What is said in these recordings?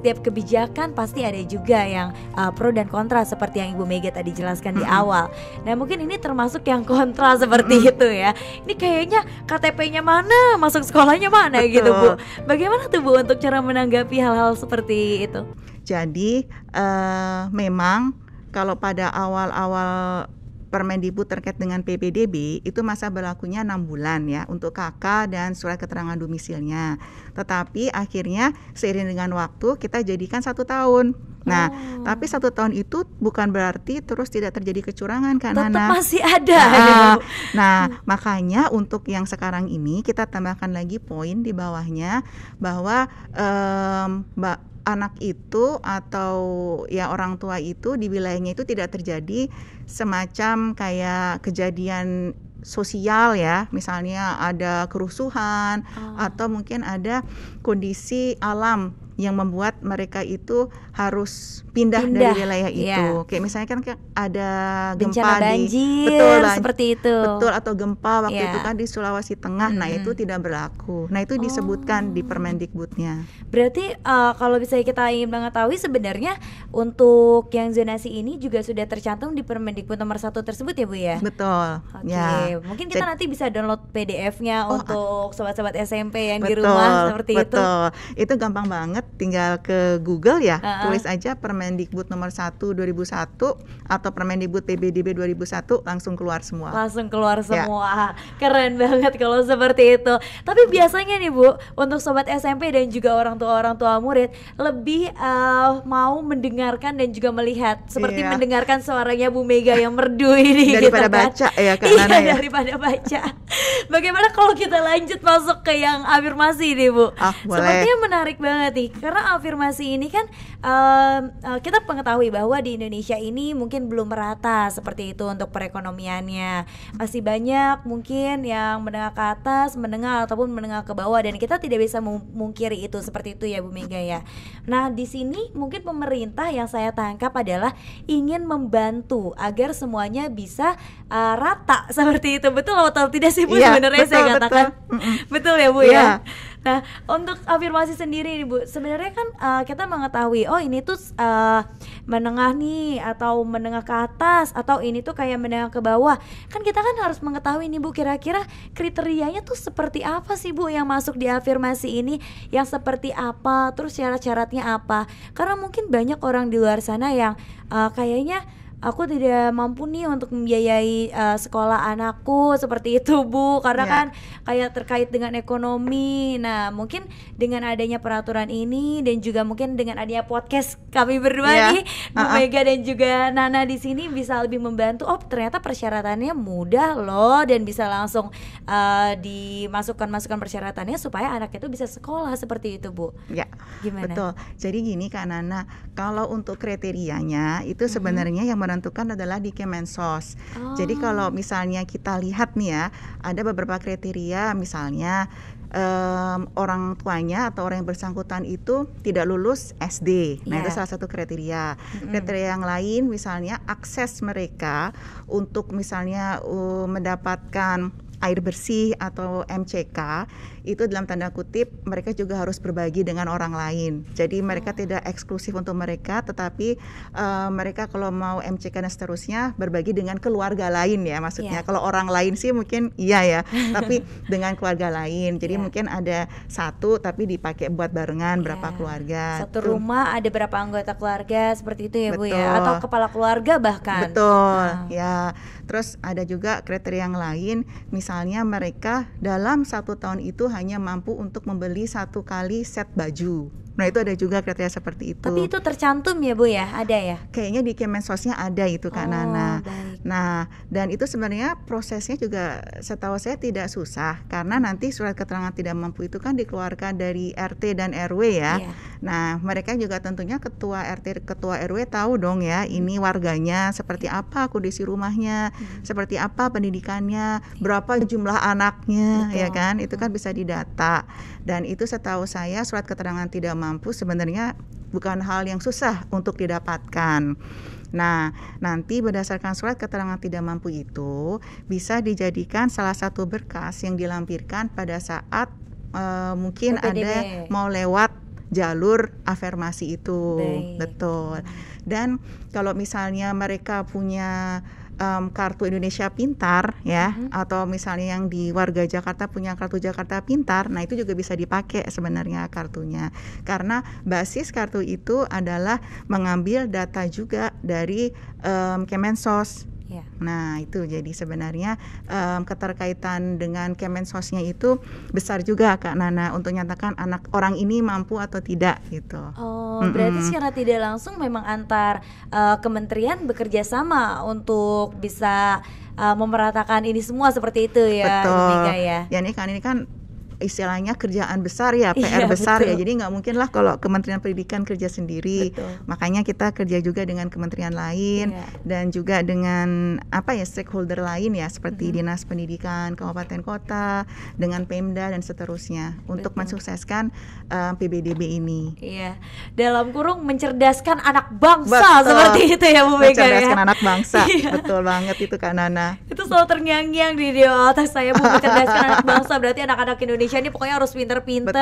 setiap kebijakan pasti ada juga yang uh, pro dan kontra seperti yang Ibu Mega tadi jelaskan mm -hmm. di awal. Nah, mungkin ini termasuk yang kontra seperti mm -hmm. itu ya. Ini kayaknya KTP-nya mana, masuk sekolahnya mana Betul. gitu, Bu. Bagaimana tuh Bu untuk cara menanggapi hal-hal seperti itu? Jadi, uh, memang kalau pada awal-awal Permendikbud terkait dengan PPDB itu masa berlakunya enam bulan ya untuk KK dan surat keterangan domisilnya. Tetapi akhirnya seiring dengan waktu kita jadikan satu tahun. Nah, oh. tapi satu tahun itu bukan berarti terus tidak terjadi kecurangan kan Tetap Nana? masih ada. Nah, nah hmm. makanya untuk yang sekarang ini kita tambahkan lagi poin di bawahnya bahwa um, mbak anak itu atau ya orang tua itu di wilayahnya itu tidak terjadi semacam kayak kejadian sosial ya misalnya ada kerusuhan oh. atau mungkin ada kondisi alam yang membuat mereka itu harus pindah, pindah. dari wilayah iya. itu. Yeah. Kayak misalnya kan ada gempa Bencana di banjir, betul seperti itu. Betul atau gempa waktu yeah. itu iya. kan di Sulawesi Tengah. -hmm. Nah, itu tidak berlaku. Nah, itu disebutkan oh. di Permendikbudnya. Berarti uh, kalau bisa kita ingin mengetahui sebenarnya untuk yang zonasi ini juga sudah tercantum di Permendikbud nomor satu tersebut ya, Bu ya? Betul. Oke, okay. ya. mungkin kita Jadi, nanti bisa download PDF-nya oh, untuk sobat-sobat SMP yang betul, di rumah seperti betul. itu. Betul. Itu gampang banget tinggal ke Google ya, uh -huh. tulis aja Permendikbud nomor 1 2001 atau Permendikbud PBDB 2001 langsung keluar semua. Langsung keluar ya. semua. Ya. Keren banget kalau seperti itu. Tapi biasanya nih Bu, untuk sobat SMP dan juga orang tua-orang tua murid lebih uh, mau mendengarkan dan juga melihat seperti iya. mendengarkan suaranya Bu Mega yang merdu ini gitu daripada gitu kan. ya karena iya, ya. daripada baca. Bagaimana kalau kita lanjut masuk ke yang afirmasi nih Bu? Ah, Sepertinya menarik banget nih. Karena afirmasi ini kan um, kita mengetahui bahwa di Indonesia ini mungkin belum merata seperti itu untuk perekonomiannya. Masih banyak mungkin yang menengah ke atas, menengah ataupun menengah ke bawah dan kita tidak bisa memungkiri itu seperti itu ya Bu Mega ya. Nah, di sini mungkin pemerintah yang saya tangkap adalah ingin membantu agar semuanya bisa uh, rata seperti itu. Betul atau tidak sih Bu ya, sebenarnya betul, saya katakan? Betul. betul ya Bu ya. ya? Nah, untuk afirmasi sendiri nih, Bu. Sebenarnya kan uh, kita mengetahui oh ini tuh uh, menengah nih atau menengah ke atas atau ini tuh kayak menengah ke bawah. Kan kita kan harus mengetahui nih, Bu, kira-kira kriterianya tuh seperti apa sih, Bu, yang masuk di afirmasi ini? Yang seperti apa? Terus syarat-syaratnya apa? Karena mungkin banyak orang di luar sana yang uh, kayaknya aku tidak mampu nih untuk membiayai uh, sekolah anakku seperti itu bu karena yeah. kan kayak terkait dengan ekonomi nah mungkin dengan adanya peraturan ini dan juga mungkin dengan adanya podcast kami berdua yeah. nih Bu uh -uh. Mega dan juga Nana di sini bisa lebih membantu oh ternyata persyaratannya mudah loh dan bisa langsung uh, eh, dimasukkan masukkan persyaratannya supaya anak itu bisa sekolah seperti itu bu ya yeah. gimana betul jadi gini kak Nana kalau untuk kriterianya itu sebenarnya mm -hmm. yang menentukan adalah di Kemensos. Oh. Jadi kalau misalnya kita lihat nih ya, ada beberapa kriteria misalnya um, orang tuanya atau orang yang bersangkutan itu tidak lulus SD. Nah, yeah. itu iya. salah satu kriteria. Mm-hmm. Kriteria yang lain misalnya akses mereka untuk misalnya uh, mendapatkan air bersih atau MCK itu dalam tanda kutip mereka juga harus berbagi dengan orang lain. Jadi mereka oh. tidak eksklusif untuk mereka, tetapi uh, mereka kalau mau MCK dan seterusnya berbagi dengan keluarga lain ya maksudnya. Yeah. Kalau orang lain sih mungkin iya ya, tapi dengan keluarga lain. Jadi yeah. mungkin ada satu tapi dipakai buat barengan yeah. berapa keluarga. Satu tuh. Gitu. rumah ada berapa anggota keluarga seperti itu ya Betul. Bu ya atau kepala keluarga bahkan. Betul. Nah. Ya. Terus ada juga kriteria yang lain misalnya misalnya mereka dalam satu tahun itu hanya mampu untuk membeli satu kali set baju Nah itu ada juga kriteria seperti itu. Tapi itu tercantum ya bu ya, ada ya? Kayaknya di Kemensosnya ada itu kak oh, Nana. Baik. Nah dan itu sebenarnya prosesnya juga setahu saya tidak susah karena nanti surat keterangan tidak mampu itu kan dikeluarkan dari RT dan RW ya. Iya. Nah mereka juga tentunya ketua RT ketua RW tahu dong ya ini warganya seperti iya. apa kondisi rumahnya, hmm. seperti apa pendidikannya, iya. berapa jumlah anaknya ya Betul. ya kan itu kan hmm. bisa didata dan itu setahu saya surat keterangan tidak mampu mampu sebenarnya bukan hal yang susah untuk didapatkan. Nah, nanti berdasarkan surat keterangan tidak mampu itu bisa dijadikan salah satu berkas yang dilampirkan pada saat e, mungkin PPDB. ada mau lewat jalur afirmasi itu. Baik. Betul. Dan kalau misalnya mereka punya um, kartu Indonesia Pintar ya hmm atau misalnya yang di warga Jakarta punya kartu Jakarta Pintar nah itu juga bisa dipakai sebenarnya kartunya karena basis kartu itu adalah mengambil data juga dari um, Kemensos Yeah. Nah itu jadi sebenarnya um, keterkaitan dengan Kemensosnya itu besar juga Kak Nana untuk nyatakan anak orang ini mampu atau tidak gitu. Oh mm -mm. berarti secara tidak langsung memang antar uh, kementerian bekerja sama untuk bisa uh, memeratakan ini semua seperti itu ya Betul. ya. Ya ini kan ini kan istilahnya kerjaan besar ya PR iya, besar ya. betul. ya jadi nggak mungkin lah kalau Kementerian Pendidikan kerja sendiri betul. makanya kita kerja juga dengan kementerian lain yeah. dan juga dengan apa ya stakeholder lain ya seperti mm -hmm. dinas pendidikan kabupaten kota dengan Pemda dan seterusnya betul. untuk mensukseskan um, eh, PBDB ini iya dalam kurung mencerdaskan anak bangsa betul. seperti itu ya Bu Mega ya. mencerdaskan ya? anak bangsa iya. betul banget itu Kak Nana itu selalu terngiang-ngiang di atas saya Bu mencerdaskan anak bangsa berarti anak-anak Indonesia Indonesia ini pokoknya harus pinter-pinter,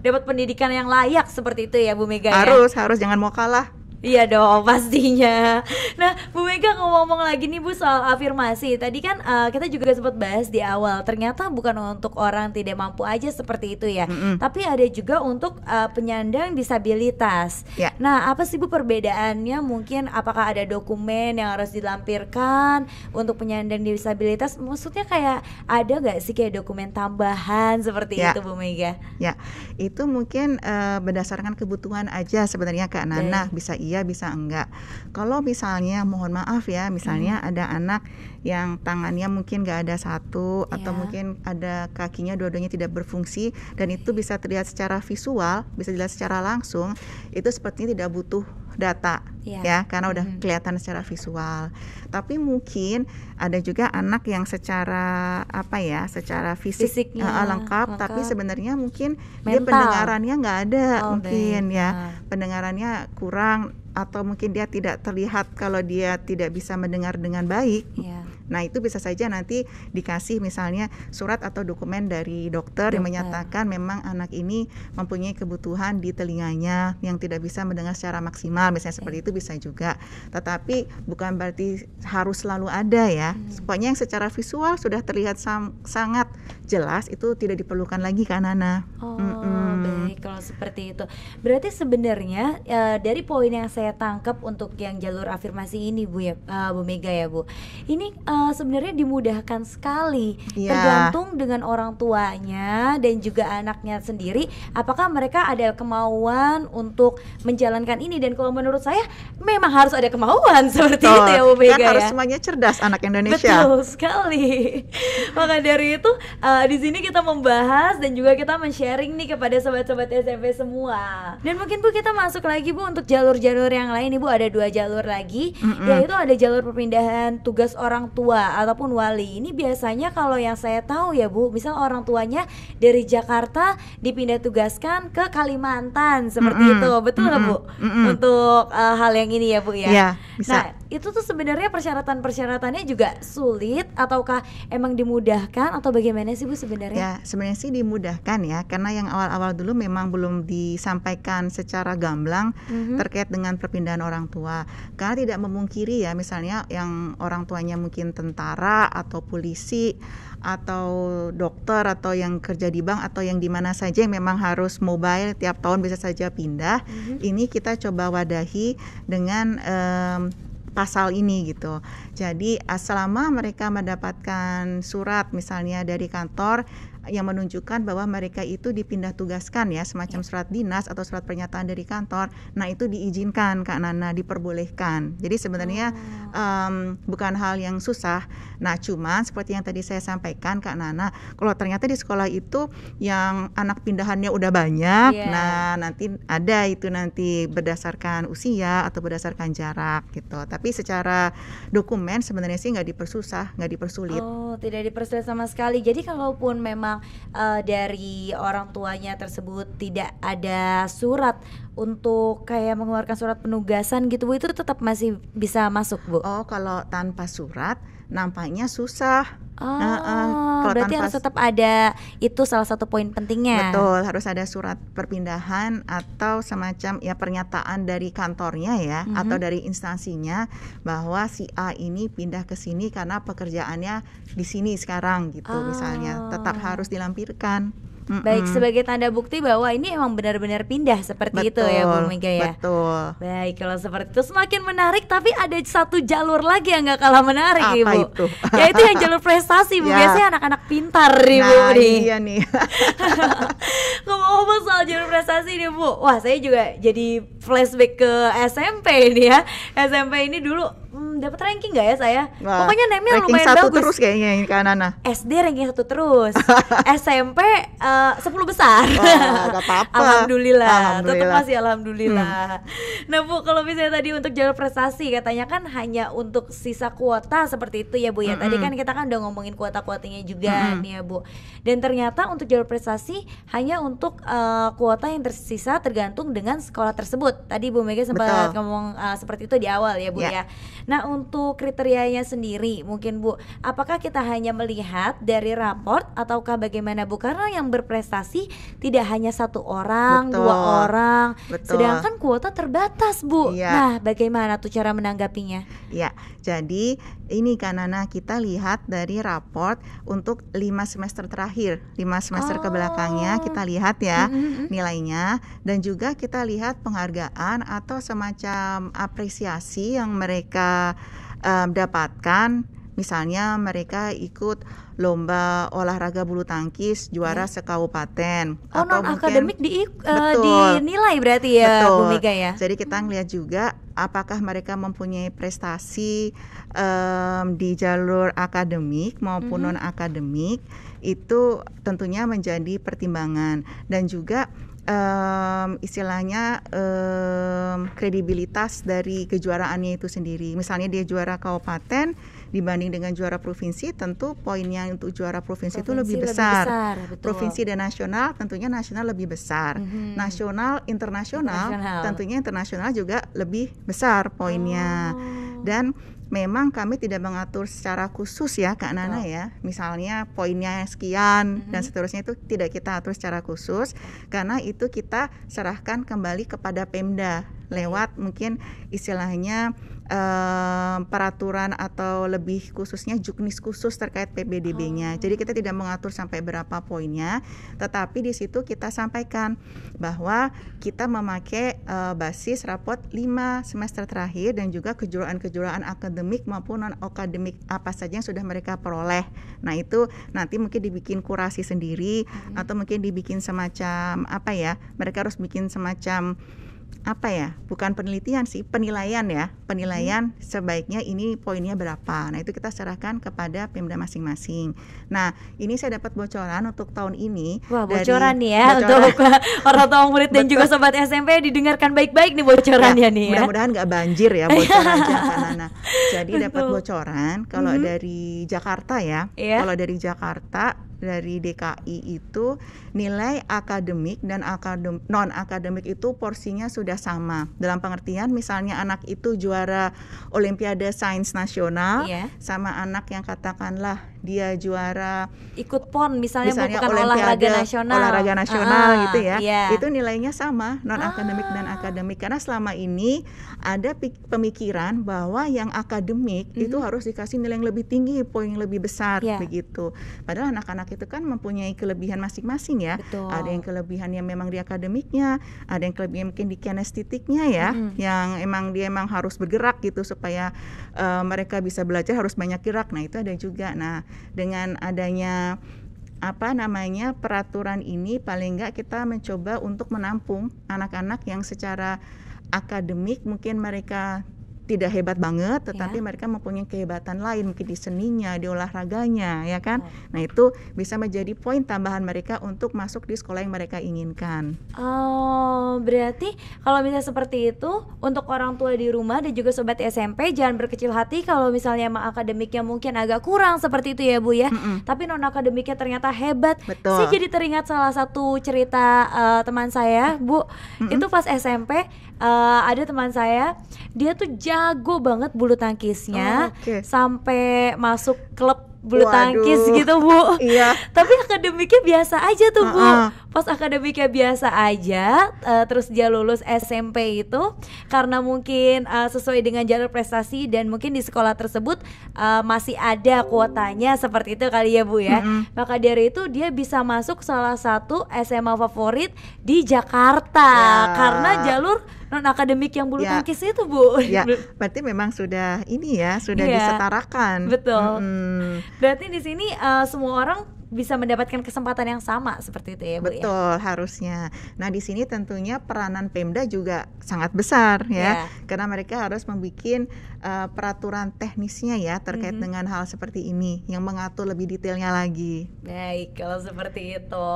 dapat pendidikan yang layak seperti itu ya Bu Mega. Ya? Harus, ya? harus jangan mau kalah. Iya dong pastinya. Nah Bu Mega ngomong-ngomong lagi nih Bu soal afirmasi. Tadi kan uh, kita juga sempat bahas di awal. Ternyata bukan untuk orang tidak mampu aja seperti itu ya. Mm -hmm. Tapi ada juga untuk uh, penyandang disabilitas. Yeah. Nah apa sih Bu perbedaannya? Mungkin apakah ada dokumen yang harus dilampirkan untuk penyandang disabilitas? Maksudnya kayak ada nggak sih kayak dokumen tambahan seperti yeah. itu Bu Mega? Ya yeah. itu mungkin uh, berdasarkan kebutuhan aja sebenarnya Kak Nana okay. bisa iya bisa enggak kalau misalnya mohon maaf ya misalnya hmm. ada anak yang tangannya mungkin nggak ada satu yeah. atau iya. mungkin ada kakinya dua-duanya tidak berfungsi dan itu bisa terlihat secara visual bisa dilihat secara langsung itu sepertinya tidak butuh data yeah. ya karena udah mm-hmm. kelihatan secara visual. Tapi mungkin ada juga anak yang secara apa ya, secara fisik uh, lengkap, lengkap tapi sebenarnya mungkin Mental. dia pendengarannya nggak ada oh, mungkin deh. ya. Nah. Pendengarannya kurang atau mungkin dia tidak terlihat kalau dia tidak bisa mendengar dengan baik. Yeah Nah, itu bisa saja nanti dikasih misalnya surat atau dokumen dari dokter, dokter. yang menyatakan memang anak ini mempunyai kebutuhan di telinganya yang tidak bisa mendengar secara maksimal, misalnya okay. seperti itu bisa juga. Tetapi bukan berarti harus selalu ada ya. Hmm. Pokoknya yang secara visual sudah terlihat sangat jelas itu tidak diperlukan lagi kan Nana. Oh, mm -mm. baik kalau seperti itu. Berarti sebenarnya uh, dari poin yang saya tangkap untuk yang jalur afirmasi ini Bu ya uh, Bu Mega ya Bu. Ini uh, sebenarnya dimudahkan sekali yeah. tergantung dengan orang tuanya dan juga anaknya sendiri apakah mereka ada kemauan untuk menjalankan ini dan kalau menurut saya memang harus ada kemauan seperti Betul. itu ya Bu kan Mega kan ya. harus semuanya cerdas anak Indonesia. Betul sekali. Maka dari itu uh, Eh, di sini kita membahas dan juga kita men-sharing nih kepada sobat-sobat SMP semua. Dan mungkin Bu kita masuk lagi Bu untuk jalur-jalur yang lain Ibu ada dua jalur lagi mm -mm. yaitu ada jalur perpindahan tugas orang tua ataupun wali. Ini biasanya kalau yang saya tahu ya Bu, misal orang tuanya dari Jakarta dipindah tugaskan ke Kalimantan seperti mm -mm. itu. Betul nggak mm -mm. Bu? Mm -mm. Untuk uh, hal yang ini ya Bu ya. Yeah, bisa. Nah, itu tuh sebenarnya persyaratan persyaratannya juga sulit ataukah emang dimudahkan atau bagaimana sih bu sebenarnya? Ya sebenarnya sih dimudahkan ya karena yang awal-awal dulu memang belum disampaikan secara gamblang mm-hmm. terkait dengan perpindahan orang tua karena tidak memungkiri ya misalnya yang orang tuanya mungkin tentara atau polisi atau dokter atau yang kerja di bank atau yang di mana saja yang memang harus mobile tiap tahun bisa saja pindah. Mm-hmm. Ini kita coba wadahi dengan um, pasal ini gitu. Jadi selama mereka mendapatkan surat misalnya dari kantor yang menunjukkan bahwa mereka itu dipindah tugaskan ya semacam ya. surat dinas atau surat pernyataan dari kantor. Nah itu diizinkan Kak Nana diperbolehkan. Jadi sebenarnya oh. um, bukan hal yang susah. Nah cuman seperti yang tadi saya sampaikan Kak Nana, kalau ternyata di sekolah itu yang anak pindahannya udah banyak, yeah. nah nanti ada itu nanti berdasarkan usia atau berdasarkan jarak gitu. Tapi secara dokumen sebenarnya sih nggak dipersusah, nggak dipersulit. Oh tidak dipersulit sama sekali. Jadi kalaupun memang memang uh, dari orang tuanya tersebut tidak ada surat untuk kayak mengeluarkan surat penugasan gitu Bu itu tetap masih bisa masuk Bu. Oh, kalau tanpa surat nampaknya susah Oh, nah, uh, berarti tanpa, harus tetap ada itu salah satu poin pentingnya. Betul, harus ada surat perpindahan atau semacam ya pernyataan dari kantornya ya mm -hmm. atau dari instansinya bahwa si A ini pindah ke sini karena pekerjaannya di sini sekarang gitu oh. misalnya. Tetap oh. harus dilampirkan mm baik sebagai tanda bukti bahwa ini emang benar-benar pindah seperti betul, itu ya Bu Mega ya betul baik kalau seperti itu semakin menarik tapi ada satu jalur lagi yang nggak kalah menarik Apa ibu itu? yaitu yang jalur prestasi bu ya. biasanya anak-anak pintar ibu nah, nih iya nih ngomong-ngomong soal jalur prestasi nih bu wah saya juga jadi flashback ke SMP ini ya SMP ini dulu hmm, dapat ranking gak ya saya? Wah, Pokoknya name lumayan satu bagus. terus kayaknya ini Kak Nana. SD ranking satu terus. SMP eh, sepuluh besar. Wah, gak apa-apa. alhamdulillah. alhamdulillah. Tetap masih alhamdulillah. Hmm. Nah, Bu, kalau misalnya tadi untuk jalur prestasi katanya kan hanya untuk sisa kuota seperti itu ya, Bu ya. Mm -hmm. Tadi kan kita kan udah ngomongin kuota-kuotanya juga mm -hmm. nih ya, Bu. Dan ternyata untuk jalur prestasi hanya untuk uh, kuota yang tersisa tergantung dengan sekolah tersebut. Tadi Bu Mega sempat Betul. ngomong uh, seperti itu di awal ya, Bu yeah. ya. ya. Nah, untuk kriterianya sendiri mungkin Bu, apakah kita hanya melihat dari raport ataukah bagaimana Bu? Karena yang berprestasi tidak hanya satu orang, Betul. dua orang, Betul. sedangkan kuota terbatas Bu. Iya. Nah, bagaimana tuh cara menanggapinya? Ya, jadi ini Kanana kita lihat dari raport untuk lima semester terakhir, lima semester oh. kebelakangnya kita lihat ya hmm, hmm, hmm. nilainya dan juga kita lihat penghargaan atau semacam apresiasi yang mereka um, eh, dapatkan misalnya mereka ikut lomba olahraga bulu tangkis juara hmm. sekabupaten oh, atau non akademik mungkin, di uh, betul, dinilai berarti ya betul. Bu ya jadi kita ngelihat juga apakah mereka mempunyai prestasi um, di jalur akademik maupun hmm. non akademik itu tentunya menjadi pertimbangan dan juga um, istilahnya um, kredibilitas dari kejuaraannya itu sendiri. Misalnya dia juara kabupaten dibanding dengan juara provinsi, tentu poinnya untuk juara provinsi, provinsi itu lebih besar. Lebih besar betul. Provinsi dan nasional tentunya nasional lebih besar. Mm-hmm. Nasional internasional, internasional tentunya internasional juga lebih besar poinnya. Oh. Dan memang kami tidak mengatur secara khusus ya Kak Nana oh. ya. Misalnya poinnya sekian mm-hmm. dan seterusnya itu tidak kita atur secara khusus karena itu kita serahkan kembali kepada Pemda lewat mungkin istilahnya eh, peraturan atau lebih khususnya juknis khusus terkait PBDB-nya. Oh. Jadi kita tidak mengatur sampai berapa poinnya, tetapi di situ kita sampaikan bahwa kita memakai eh, basis rapot 5 semester terakhir dan juga kejuruan-kejuruan akademik maupun non akademik apa saja yang sudah mereka peroleh. Nah, itu nanti mungkin dibikin kurasi sendiri hmm. atau mungkin dibikin semacam apa ya? Mereka harus bikin semacam apa ya bukan penelitian sih penilaian ya penilaian hmm. sebaiknya ini poinnya berapa nah itu kita serahkan kepada pemda masing-masing nah ini saya dapat bocoran untuk tahun ini wah bocoran dari, ya bocoran. untuk orang tua murid dan juga sobat SMP didengarkan baik-baik nih bocorannya ya, nih ya mudah-mudahan nggak banjir ya bocoran Jakarta jadi dapat bocoran kalau hmm. dari Jakarta ya yeah. kalau dari Jakarta dari DKI itu nilai akademik dan akadem, non akademik itu porsinya sudah sama. Dalam pengertian misalnya anak itu juara Olimpiade Sains Nasional yeah. sama anak yang katakanlah dia juara ikut PON misalnya, misalnya bukan olahraga nasional olahraga ah, nasional uh, gitu ya yeah. itu nilainya sama non akademik ah. dan akademik karena selama ini ada pemikiran bahwa yang akademik mm -hmm. itu harus dikasih nilai yang lebih tinggi poin yang lebih besar yeah. begitu padahal anak-anak itu kan mempunyai kelebihan masing-masing ya Betul. ada yang kelebihannya memang di akademiknya ada yang kelebihan mungkin di kinestetiknya ya mm -hmm. yang emang dia emang harus bergerak gitu supaya uh, mereka bisa belajar harus banyak gerak nah itu ada juga nah dengan adanya apa namanya peraturan ini paling enggak kita mencoba untuk menampung anak-anak yang secara akademik mungkin mereka tidak hebat banget, iya. tetapi ya. mereka mempunyai kehebatan lain mungkin di seninya, di olahraganya, ya kan? Oh. Nah itu bisa menjadi poin tambahan mereka untuk masuk di sekolah yang mereka inginkan. Oh, berarti kalau misalnya seperti itu untuk orang tua di rumah dan juga sobat SMP jangan berkecil hati kalau misalnya emang akademiknya mungkin agak kurang seperti itu ya bu ya. Mm -mm. Tapi non akademiknya ternyata hebat. Betul. Saya jadi teringat salah satu cerita uh, teman saya bu, mm -mm. itu pas SMP uh, eh, ada teman saya dia tuh jahat jago banget bulu tangkisnya oh, okay. sampai masuk klub bulu Waduh. tangkis gitu bu. Iya. Tapi akademiknya biasa aja tuh bu. Uh-uh. Pas akademiknya biasa aja, uh, terus dia lulus SMP itu karena mungkin uh, sesuai dengan jalur prestasi dan mungkin di sekolah tersebut uh, masih ada kuotanya seperti itu kali ya bu ya. Mm-hmm. Maka dari itu dia bisa masuk salah satu SMA favorit di Jakarta ya. karena jalur non akademik yang bulu ya. tangkis itu bu ya berarti memang sudah ini ya sudah ya. disetarakan betul hmm. berarti di sini uh, semua orang bisa mendapatkan kesempatan yang sama seperti itu ya Bu ya? Betul ya? harusnya. Nah, di sini tentunya peranan Pemda juga sangat besar ya. Yeah. Karena mereka harus membuat uh, eh, peraturan teknisnya ya terkait mm -hmm. dengan hal seperti ini yang mengatur lebih detailnya lagi. Baik, kalau seperti itu.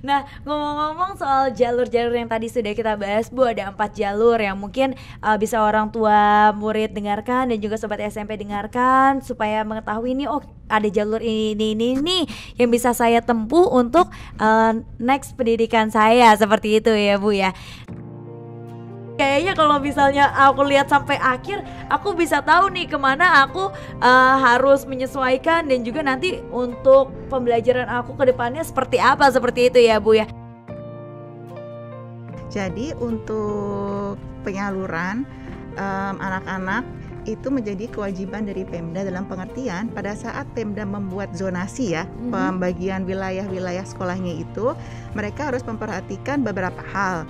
Nah, ngomong-ngomong soal jalur-jalur yang tadi sudah kita bahas Bu, ada empat jalur yang mungkin uh, bisa orang tua murid dengarkan dan juga sobat SMP dengarkan supaya mengetahui ini oh ada jalur ini ini ini nih yang bisa saya tempuh untuk uh, next pendidikan saya seperti itu ya Bu ya kayaknya kalau misalnya aku lihat sampai akhir aku bisa tahu nih kemana aku uh, harus menyesuaikan dan juga nanti untuk pembelajaran aku ke depannya seperti apa seperti itu ya Bu ya jadi untuk penyaluran eh, anak-anak um, anak -anak itu menjadi kewajiban dari Pemda dalam pengertian pada saat Pemda membuat zonasi ya mm-hmm. pembagian wilayah-wilayah sekolahnya itu mereka harus memperhatikan beberapa hal